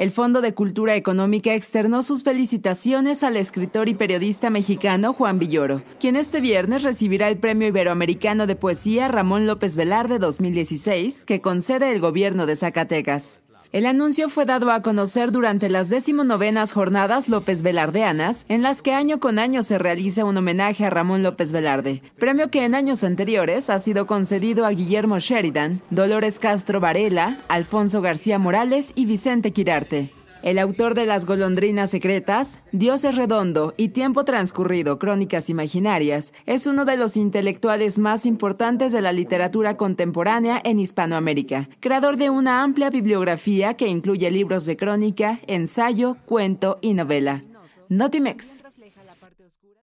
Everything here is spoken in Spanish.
El Fondo de Cultura Económica externó sus felicitaciones al escritor y periodista mexicano Juan Villoro, quien este viernes recibirá el Premio Iberoamericano de Poesía Ramón López Velarde 2016, que concede el gobierno de Zacatecas. El anuncio fue dado a conocer durante las decimonovenas jornadas López Velardeanas, en las que año con año se realiza un homenaje a Ramón López Velarde, premio que en años anteriores ha sido concedido a Guillermo Sheridan, Dolores Castro Varela, Alfonso García Morales y Vicente Quirarte. El autor de Las golondrinas secretas, Dios es redondo y Tiempo transcurrido, Crónicas imaginarias, es uno de los intelectuales más importantes de la literatura contemporánea en Hispanoamérica, creador de una amplia bibliografía que incluye libros de crónica, ensayo, cuento y novela. Notimex.